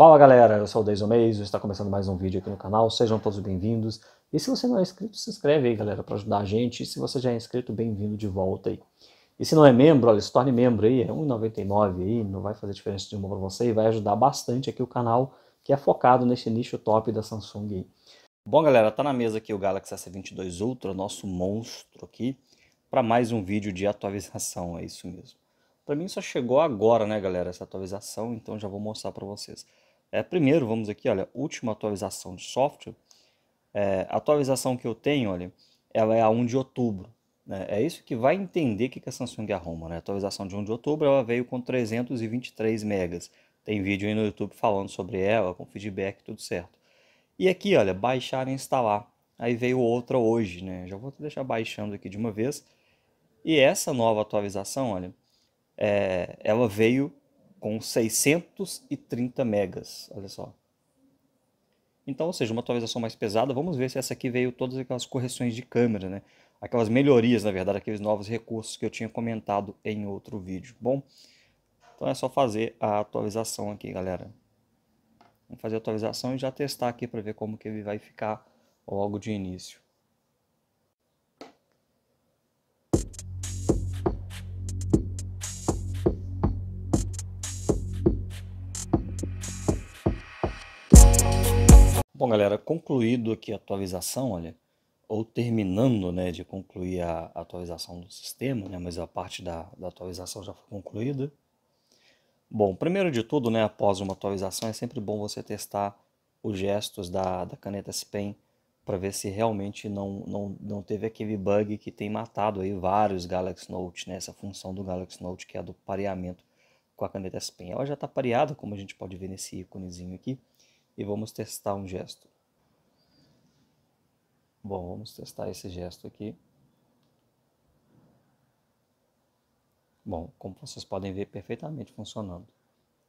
Fala galera, eu sou o Deiso Meiso, está começando mais um vídeo aqui no canal, sejam todos bem-vindos. E se você não é inscrito, se inscreve aí galera, para ajudar a gente. E se você já é inscrito, bem-vindo de volta aí. E se não é membro, olha, se torne membro aí, é R$1,99 aí, não vai fazer diferença nenhuma para você e vai ajudar bastante aqui o canal, que é focado nesse nicho top da Samsung aí. Bom galera, tá na mesa aqui o Galaxy S22 Ultra, nosso monstro aqui, para mais um vídeo de atualização, é isso mesmo. Para mim só chegou agora, né galera, essa atualização, então já vou mostrar para vocês. É, primeiro, vamos aqui, olha, última atualização de software. É, a atualização que eu tenho, olha, ela é a 1 de outubro. Né? É isso que vai entender que, que a Samsung arruma. Né? A atualização de 1 de outubro ela veio com 323 megas. Tem vídeo aí no YouTube falando sobre ela, com feedback, tudo certo. E aqui, olha, baixar e instalar. Aí veio outra hoje, né? Já vou deixar baixando aqui de uma vez. E essa nova atualização, olha, é, ela veio com 630 megas, olha só. Então, ou seja, uma atualização mais pesada. Vamos ver se essa aqui veio todas aquelas correções de câmera, né? Aquelas melhorias, na verdade, aqueles novos recursos que eu tinha comentado em outro vídeo. Bom, então é só fazer a atualização aqui, galera. Vamos fazer a atualização e já testar aqui para ver como que ele vai ficar logo de início. Bom, galera, concluído aqui a atualização, olha, ou terminando né, de concluir a, atualização do sistema, né, mas a parte da, da atualização já foi concluída. Bom, primeiro de tudo, né, após uma atualização, é sempre bom você testar os gestos da, da caneta S-Pen para ver se realmente não, não, não teve aquele bug que tem matado aí vários Galaxy Note, né, essa função do Galaxy Note que é a do pareamento com a caneta S-Pen. Ela já está pareada, como a gente pode ver nesse íconezinho aqui e vamos testar um gesto. Bom, vamos testar esse gesto aqui. Bom, como vocês podem ver, perfeitamente funcionando.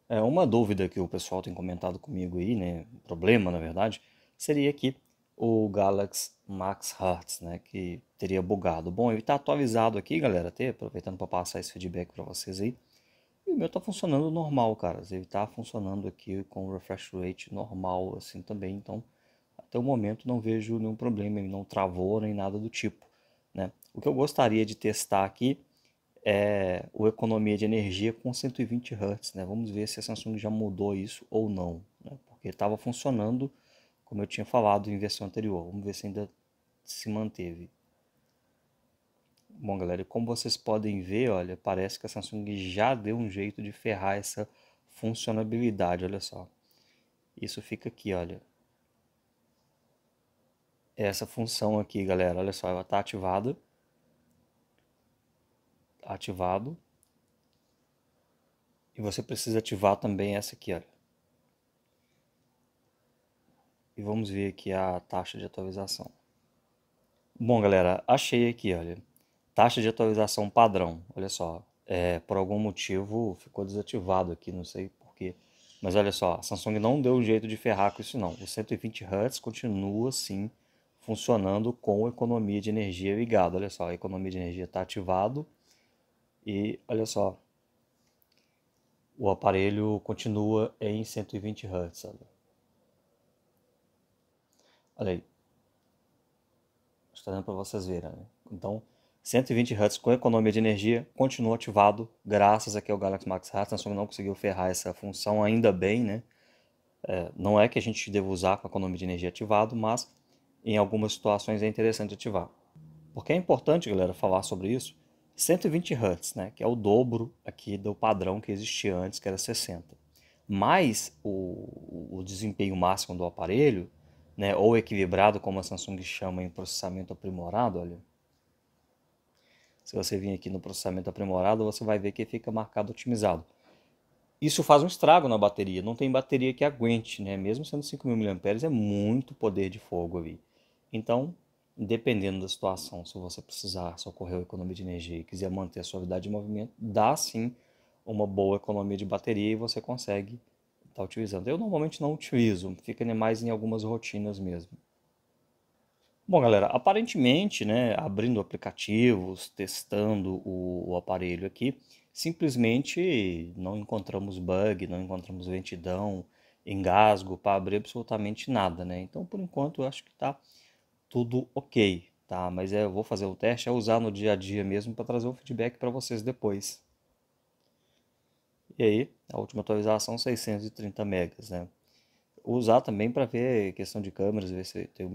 É uma dúvida que o pessoal tem comentado comigo aí, né, um problema na verdade, seria que o Galaxy Max Hertz, né, que teria bugado. Bom, ele está atualizado aqui, galera, até tá? aproveitando para passar esse feedback para vocês aí. E o meu tá funcionando normal, cara. Ele tá funcionando aqui com refresh rate normal, assim também. Então, até o momento não vejo nenhum problema, ele não travou nem nada do tipo. Né? O que eu gostaria de testar aqui é o economia de energia com 120 Hz. Né? Vamos ver se a Samsung já mudou isso ou não, né? porque estava funcionando, como eu tinha falado em versão anterior. Vamos ver se ainda se manteve. Bom, galera, como vocês podem ver, olha, parece que a Samsung já deu um jeito de ferrar essa funcionabilidade, olha só. Isso fica aqui, olha. Essa função aqui, galera, olha só, ela está ativada. Ativado. E você precisa ativar também essa aqui, olha. E vamos ver aqui a taxa de atualização. Bom, galera, achei aqui, olha taxa de atualização padrão. Olha só, é, por algum motivo ficou desativado aqui, não sei porquê. Mas olha só, a Samsung não deu um jeito de ferrar com isso não. O 120 Hz continua sim funcionando com economia de energia ligada. Olha só, a economia de energia está ativado e olha só, o aparelho continua em 120 Hz. Olha, olha aí, estou tá dando para vocês verem. Né? Então 120 Hz com economia de energia continua ativado, graças a que o Galaxy Max Hz, a Samsung não conseguiu ferrar essa função ainda bem, né? É, não é que a gente deva usar com economia de energia ativado, mas em algumas situações é interessante ativar. Porque é importante, galera, falar sobre isso. 120 Hz, né, que é o dobro aqui do padrão que existia antes, que era 60. Mais o, o desempenho máximo do aparelho, né, ou equilibrado, como a Samsung chama em processamento aprimorado, olha, se você vir aqui no processamento aprimorado, você vai ver que fica marcado otimizado. Isso faz um estrago na bateria, não tem bateria que aguente, né? Mesmo sendo 5.000 mAh, é muito poder de fogo ali. Então, dependendo da situação, se você precisar, socorrer a economia de energia e quiser manter a suavidade de movimento, dá sim uma boa economia de bateria e você consegue estar tá utilizando. Eu normalmente não utilizo, fica mais em algumas rotinas mesmo. Bom, galera, aparentemente, né, abrindo aplicativos, testando o, o, aparelho aqui, simplesmente não encontramos bug, não encontramos lentidão, engasgo para abrir absolutamente nada, né? Então, por enquanto, eu acho que tá tudo ok, tá? Mas é, eu vou fazer o teste, é usar no dia a dia mesmo para trazer o feedback para vocês depois. E aí, a última atualização 630 megas, né? usar também para ver questão de câmeras, ver se teve,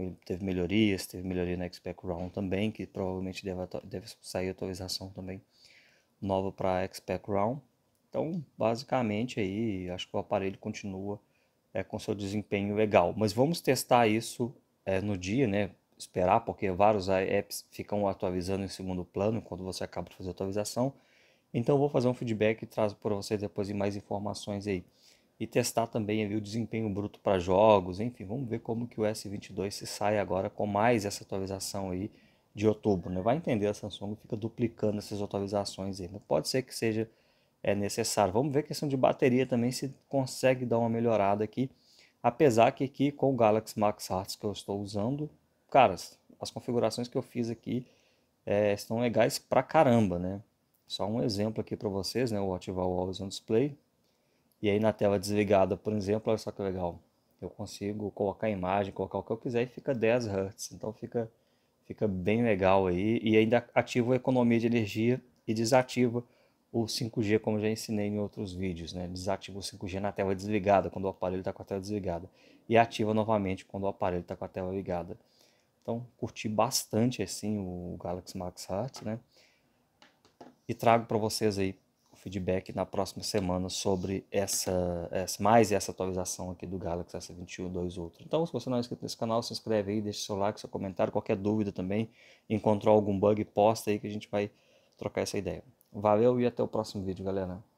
melhorias, teve melhoria na Xpec Round também, que provavelmente deve, deve sair atualização também nova para Xpec Round. Então, basicamente aí, acho que o aparelho continua é, com seu desempenho legal. Mas vamos testar isso é, no dia, né? Esperar, porque vários apps ficam atualizando em segundo plano quando você acaba de fazer a atualização. Então, vou fazer um feedback e trago para vocês depois mais informações aí e testar também ali, o desempenho bruto para jogos, enfim, vamos ver como que o S22 se sai agora com mais essa atualização aí de outubro, né? Vai entender a Samsung fica duplicando essas atualizações aí, mas pode ser que seja é necessário. Vamos ver a questão de bateria também se consegue dar uma melhorada aqui, apesar que aqui com o Galaxy Max Hearts que eu estou usando, caras, as configurações que eu fiz aqui é, estão legais pra caramba, né? Só um exemplo aqui para vocês, né? o ativar o Always On Display, e aí na tela desligada, por exemplo, olha só que legal. Eu consigo colocar a imagem, colocar o que eu quiser e fica 10 Hz. Então fica, fica bem legal aí. E ainda ativa a economia de energia e desativa o 5G, como já ensinei em outros vídeos. Né? Desativa o 5G na tela desligada, quando o aparelho está com a tela desligada. E ativa novamente quando o aparelho está com a tela ligada. Então, curti bastante assim o Galaxy Max Heart, né? E trago para vocês aí o feedback na próxima semana sobre essa, essa mais essa atualização aqui do Galaxy S21 2 Ultra. Então, se você não é inscrito nesse canal, se inscreve aí, deixa seu like, seu comentário, qualquer dúvida também, encontrou algum bug, posta aí que a gente vai trocar essa ideia. Valeu e até o próximo vídeo, galera.